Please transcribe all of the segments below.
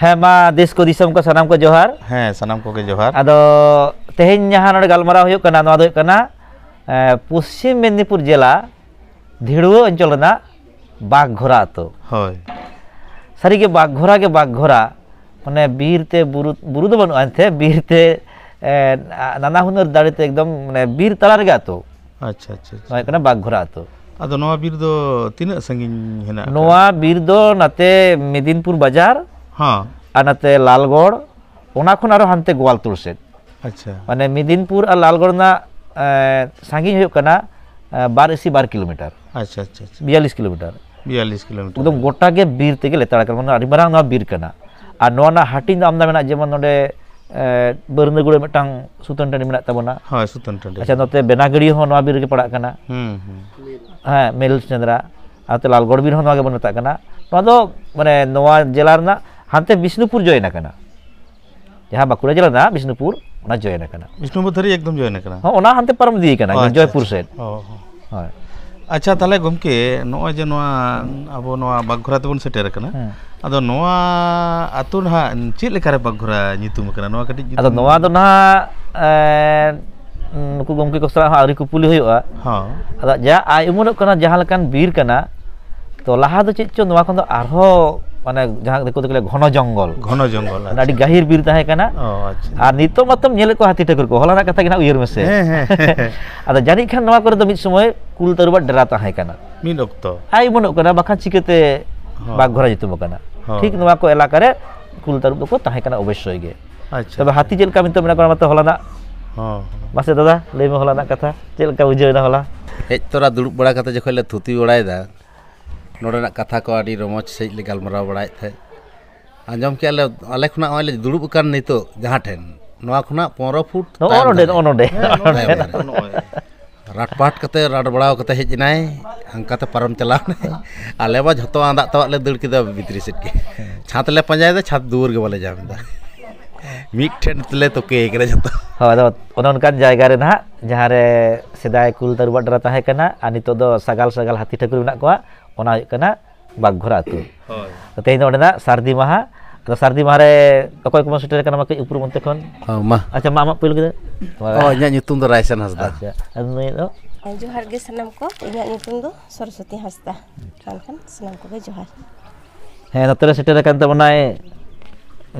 हेमा देश को दिसम को सनाम को जोहार हैं सनाम को के जोहार अदो तेहेन जहां नड गलमरा होयो कना नवा दो कना पश्चिम मेदिनीपुर जिला धिड़ुओ अंचल ना घोरा तो होय सारी के घोरा के बाघघोरा माने बीरते बुरु बुरु दो बनवा थे बीरते नाना हुनर ते एकदम मने बीर तला गया तो अच्छा अच्छा अच्छा कना बाघघोरा तो अदो नवा बीर दो तीन संगिन हेना नवा बीर दो नाते मेदिनीपुर बाजार હા અને તે લાલગોળ ઓના ખુન આરો હાંતે ગોવાલતુર સેટ અચ્છા અને મિદિનપુર આ લાલગોળના સાંગી હોય કના બાર એસી બાર કિલોમીટર અચ્છા અચ્છા બિયાલીસ કિલોમીટર બિયાલીસ કિલોમીટર એકદમ ગોટા કે બીર તેગે લેતાડા કર મને અઢી બરાંગ બીર કના আর নোয়ানা হাটিন তো আমরা মেনা যেমন নডে বরন্দগুড়ে মিটাং সুতন টানি মেনা তাবনা হ্যাঁ সুতন টানি আচ্ছা নতে বেনাগড়ি হো নোয়া বিরগে পড়া কানা হুম হ্যাঁ মেল চন্দ্রা আতে লালগড় বির হো নোয়া গে বনতা কানা নোয়া দো মানে নোয়া জেলার না hante Bisnupur join akana. Jaha Bakura jalan na Bisnupur na join akana. Bisnupur tadi ekdom join akana. Oh, ona hante param di akana oh, join pur Oh. oh. Ha. Acha tale gomke noa je noa abo noa Bakura tebon seter akana. Hmm. Ado noa atun ha cil lekare Bakura nyitum akana noa kadi nyitum. noa ado na eh, Nuku gomki ha ari kupuli hoyo a. Ha. Ada ja ai umurok kana jahalkan bir kana. Tolaha do cecon noa kondo arho ᱢᱟᱱᱮ ᱡᱟᱦᱟᱸ ᱫᱮᱠᱚ ᱫᱮᱠᱚ ᱜᱷᱚᱱᱚ ᱡᱚᱝᱜᱚᱞ ᱜᱷᱚᱱᱚ ᱡᱚᱝᱜᱚᱞ ᱟᱹᱰᱤ ᱜᱟᱹᱦᱤᱨ ᱵᱤᱨ ᱛᱟᱦᱮᱸ ᱠᱟᱱᱟ ᱟᱨ ᱱᱤᱛᱚᱜ ᱢᱟᱛᱚᱢ ᱧᱮᱞᱮᱫ ᱠᱚ ᱦᱟᱹᱛᱤ ᱴᱷᱟᱹᱠᱩᱨ ᱠᱚ ᱦᱚᱞᱟᱱᱟᱜ ᱠᱟᱛᱷᱟ ᱜᱮ ᱱᱟᱜ ᱩᱭᱦᱟᱹᱨ ᱢᱮᱥᱮ ᱟᱫᱚ ᱡᱟᱹᱱᱤᱡ ᱠᱷᱟᱱ ᱱᱚᱣᱟ ᱠᱚᱨᱮ ᱫᱚ ᱢᱤᱫ ᱥᱚᱢᱚᱭ ᱠᱩᱞ ᱛᱟᱹᱨᱩᱵᱟᱜ ᱰᱮᱨᱟ ᱛᱟᱦᱮᱸ ᱠᱟᱱᱟ ᱢᱤᱫ ᱚᱠᱛᱚ ᱟᱭ ᱵᱟᱹᱱᱩᱜ ᱠᱟᱱᱟ ᱵᱟᱠᱷᱟᱱ ᱪᱤᱠᱟᱹᱛᱮ ᱵᱟᱜᱷᱚᱨᱟ ᱧᱩᱛᱩᱢ ᱟᱠᱟᱱᱟ ᱴᱷᱤᱠ ᱱᱚᱣᱟ ᱠᱚ ᱮᱞᱟᱠᱟ ᱨᱮ ᱠᱩᱞ ᱛᱟᱹᱨᱩᱵ ᱫᱚᱠᱚ ᱛᱟᱦᱮᱸ ᱠᱟᱱᱟ ᱚᱵᱚᱥᱥᱳᱭ ᱜᱮ ᱛᱚᱵᱮ ᱦᱟᱹᱛᱤ ᱪᱮᱫ ᱞᱮᱠᱟ ᱢᱮᱱᱛᱮ ᱢᱮᱱᱟᱜ ᱠᱚᱣᱟ ᱢᱟᱛᱚ ᱦᱚᱞᱟᱱᱟᱜ ᱢᱟᱥᱮ ᱫᱟᱫᱟ ᱞᱟᱹᱭ ᱢᱮ ᱦᱚᱞᱟᱱᱟᱜ ᱠᱟᱛᱷᱟ ᱪᱮᱫ ᱞᱮᱠᱟ ᱵᱩᱡᱷᱟᱹᱣ ᱮᱱᱟ ᱦᱚᱞᱟ ᱦᱮᱡ ᱛᱚᱨᱟ ᱫᱩᱲᱩᱵ ᱵᱟᱲᱟ ᱠᱟᱛᱮ ᱡᱚᱠᱷᱚᱱ ᱞᱮ ᱛᱷᱩᱛᱤ ᱵᱟᱲᱟᱭᱮᱫᱟ ᱱᱚᱰᱮᱱᱟᱜ ᱠᱟᱛᱷᱟ ᱠᱚ ᱟᱹᱰᱤ ᱨᱚᱢᱚᱡᱽ ᱥᱟᱺᱦᱤᱡ ᱞᱮ ᱜᱟᱞᱢᱟᱨᱟᱣ ᱵᱟᱲᱟᱭᱮᱫ ᱛᱟᱦᱮᱸᱫ ᱟᱸᱡᱚᱢ ᱠᱮᱜᱼᱟ ᱞᱮ ᱟᱞᱮ ᱠᱷᱚᱱᱟᱜ ᱱᱚᱜᱼᱚᱭ ᱞᱮ ᱫᱩᱲᱩᱵ ᱟᱠᱟᱱ ᱱᱤᱛᱚᱜ ᱡᱟᱦᱟᱸ ᱴᱷᱮᱱ ᱱᱚᱣᱟ ᱠᱷᱚᱱᱟᱜ ᱯᱚᱱᱨᱚ ᱯᱷᱩᱴ ᱱᱚᱜᱼᱚ ᱱᱚᱰᱮ ᱨᱟᱴᱯᱟᱴ ᱠᱟᱛᱮ ᱨᱟᱴ ᱵᱟᱲᱟᱣ ᱠᱟᱛᱮ ᱦᱮᱡ ᱮᱱᱟᱭ ᱚᱱᱠᱟᱛᱮ ᱯᱟᱨᱚᱢ ᱪᱟᱞᱟᱣᱱᱟᱭ ᱟᱞᱮ ᱢᱟ ᱡᱷᱚᱛᱚ ᱟᱸᱫᱟᱜ ᱛᱟᱣᱟᱜ ᱞᱮ ᱫᱟᱹᱲ ᱠᱮᱫᱟ ᱵᱷᱤᱛᱨᱤ ᱥᱮᱫ ᱜᱮ ᱪᱷᱟᱸᱛ ᱞᱮ ᱯᱟᱸᱡᱟᱭᱮᱫᱟ ᱪᱷᱟᱸᱛ ᱫᱩᱣᱟᱹᱨ ᱜᱮ ᱵᱟᱞᱮ ᱧᱟᱢ ᱮᱫᱟ मिटेन तले तो के ना जहाँ सदा कुल तरुवट रहता है कना अनि तो दो सागल सागल हाथी ठकुर बना कुआ उना कना बागघरा तो तो तेरी तो उन्हें ना सर्दी माह तो सर्दी माह रे तो कोई कुमार सुटेर कना मके ऊपर अच्छा मामा पुल ओ न्या न्यूतन तो राइसन हस्ता अच्छा अन्य तो जोहर के सनम को इन्हें न्यूतन तो सरस्वती हस्ता कलकन सनम को के जोहर है न तेरे सुटेर कन बनाए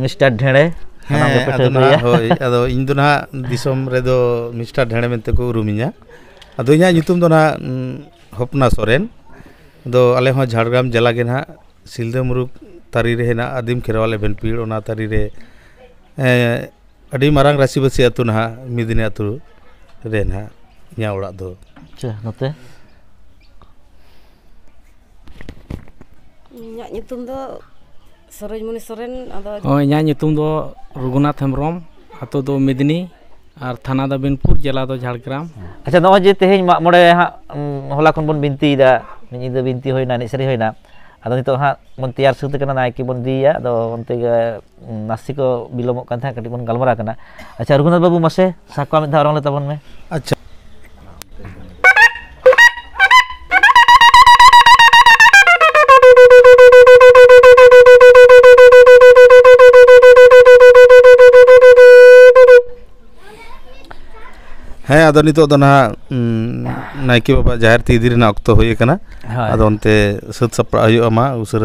मिस्टर ढेरे मिस्टर ढेड़ में रूमिंग इतना हपना सोन अल झाड़ग्राम जला के ना सिलदे मुरुक तारी रे ना आदिम खेरवाल भेलपीड़ तारी रे अभी मारंग राशिबासी अतु ना मिदिनी अतु रे ना यहाँ ओर ᱥᱚᱨᱚᱡᱽᱢᱩᱱᱤ ᱥᱚᱨᱮᱱ ᱟᱫᱚ ᱦᱳᱭ ᱤᱧᱟᱹᱜ ᱧᱩᱛᱩᱢ ᱫᱚ ᱨᱚᱜᱷᱩᱱᱟᱛᱷ ᱦᱮᱢᱵᱨᱚᱢ ᱟᱛᱳ ᱫᱚ ᱢᱮᱫᱽᱱᱤ ᱟᱨ ᱛᱷᱟᱱᱟ ᱫᱚ ᱵᱤᱱᱯᱩᱨ ᱡᱮᱞᱟ ᱫᱚ ᱡᱷᱟᱲᱜᱨᱟᱢ ᱟᱪᱪᱷᱟ ᱱᱚᱜᱼᱚᱭ ᱡᱮ ᱛᱮᱦᱮᱧ ᱢᱟᱜ ᱢᱚᱬᱮ ᱦᱟᱸᱜ ᱦᱚᱞᱟ ᱠᱷᱚᱱ ᱵᱚᱱ ᱵᱤᱱᱛᱤᱭᱮᱫᱟ ᱧᱤᱫᱟᱹ ᱵᱤᱱᱛᱤ ᱦᱩᱭᱱᱟ ᱮᱱᱮᱡ ᱥᱮᱨᱮᱧ ᱦᱩᱭᱱᱟ ᱟᱫᱚ ᱱᱤᱛᱚᱜ ᱦᱟᱸᱜ ᱵᱚᱱ ᱛᱮᱭᱟᱨ ᱥᱟᱹᱛ ᱟᱠᱟᱱᱟ ᱱᱟᱭᱠᱮ ᱵᱚᱱ ᱤᱫᱤᱭᱮᱭᱟ ᱟᱫᱚ ᱚᱱᱛᱮ ᱱᱟᱥᱮ ᱠᱚ ᱵᱤᱞᱚᱢᱚᱜ ᱠᱟᱱ ᱛᱟᱦᱮᱸᱫ ᱠᱟᱹᱴᱤᱡ ᱵᱚᱱ ᱜᱟᱞᱢᱟᱨᱟᱣ ᱠᱟᱱᱟ ᱟᱪᱪᱷᱟ ᱨᱚᱜᱷᱩᱱᱟᱛᱷ ᱵᱟᱹᱵᱩ ᱢᱟᱥᱮ ᱥᱟᱠᱣᱟ ᱢᱤᱫ ᱫᱷᱟᱣ ᱨᱚᱝ ᱞᱮ ᱛᱟᱵᱚᱱ ᱢᱮ ᱟᱪᱪᱷᱟ हाँ अद नित नायक बाबा जहर तीदी अक्त होना अदे सत सप्रा उसे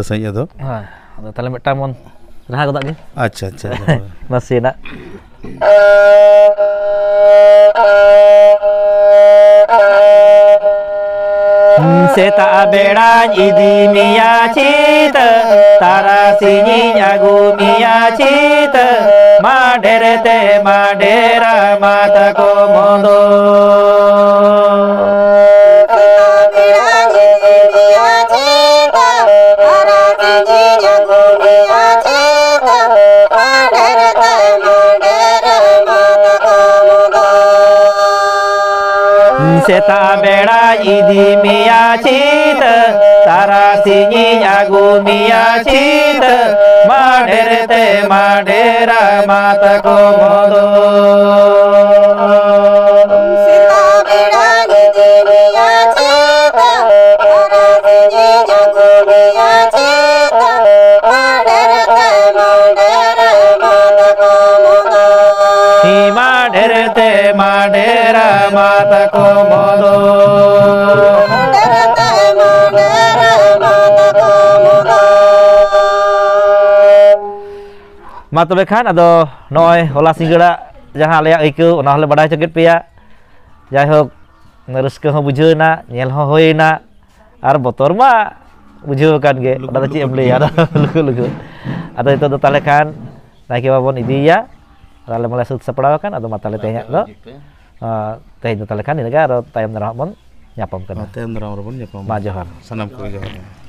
अच्छा अच्छा सेता बेड़ा इदी तारा सी अगू मिया चीत माँ डेरे माता को seta beda idi mia chita tarasi ni agu mia chita madere te madera mata komodo Madre te nera mata komodo mata bekan ado noy ola singgara jangan leak iku ona hal badai cokit pia jai hok nerus ke ho bujo na nyel ho hoi na ar botor ma bujo kan ge ada tadi emli ada luku luku ada itu tetalekan naik ke babon idi ya Rale mulai sudah seperawakan atau mata letehnya lo? Eh, tahidu talakan di negara tayam narahmon nyapam kena oh, tayam narahmon nyapam majohar sanam kujohar